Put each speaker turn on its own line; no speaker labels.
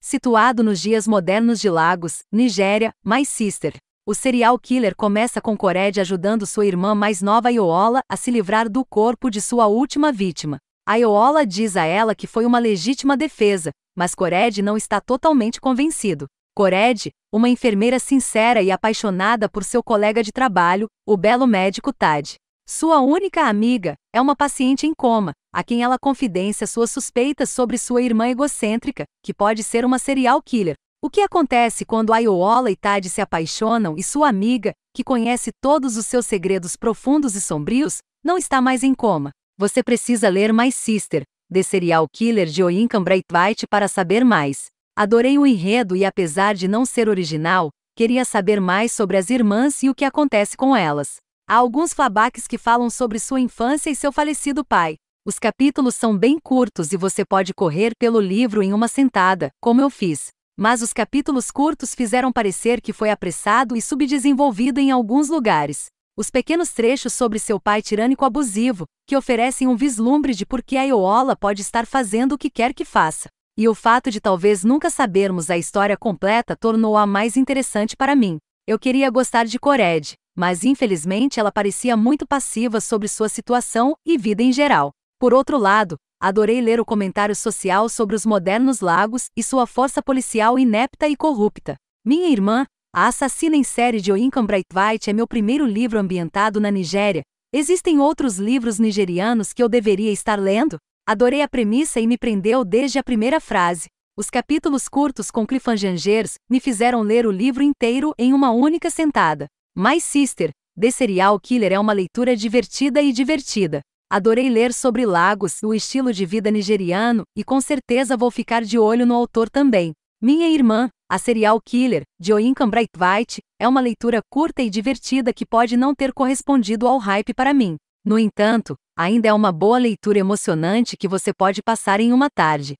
situado nos dias modernos de Lagos, Nigéria, My Sister. O serial killer começa com Cored ajudando sua irmã mais nova Iola a se livrar do corpo de sua última vítima. A Iola diz a ela que foi uma legítima defesa, mas Cored não está totalmente convencido. Cored, uma enfermeira sincera e apaixonada por seu colega de trabalho, o belo médico Tad. Sua única amiga é uma paciente em coma, a quem ela confidencia suas suspeitas sobre sua irmã egocêntrica, que pode ser uma serial killer. O que acontece quando Aiola e Tad se apaixonam e sua amiga, que conhece todos os seus segredos profundos e sombrios, não está mais em coma? Você precisa ler mais Sister, The Serial Killer de Oinkam Braithwaite para saber mais. Adorei o enredo e apesar de não ser original, queria saber mais sobre as irmãs e o que acontece com elas. Há alguns flabaques que falam sobre sua infância e seu falecido pai. Os capítulos são bem curtos e você pode correr pelo livro em uma sentada, como eu fiz. Mas os capítulos curtos fizeram parecer que foi apressado e subdesenvolvido em alguns lugares. Os pequenos trechos sobre seu pai tirânico abusivo, que oferecem um vislumbre de por que a Iola pode estar fazendo o que quer que faça. E o fato de talvez nunca sabermos a história completa tornou-a mais interessante para mim. Eu queria gostar de Cored, mas infelizmente ela parecia muito passiva sobre sua situação e vida em geral. Por outro lado, adorei ler o comentário social sobre os modernos lagos e sua força policial inepta e corrupta. Minha irmã, a assassina em série de Oinkan Breitweit é meu primeiro livro ambientado na Nigéria. Existem outros livros nigerianos que eu deveria estar lendo? Adorei a premissa e me prendeu desde a primeira frase. Os capítulos curtos com cliffhangers me fizeram ler o livro inteiro em uma única sentada. My Sister, The Serial Killer é uma leitura divertida e divertida. Adorei ler sobre lagos, o estilo de vida nigeriano, e com certeza vou ficar de olho no autor também. Minha irmã, a Serial Killer, de Oinkam Brightwhite é uma leitura curta e divertida que pode não ter correspondido ao hype para mim. No entanto, ainda é uma boa leitura emocionante que você pode passar em uma tarde.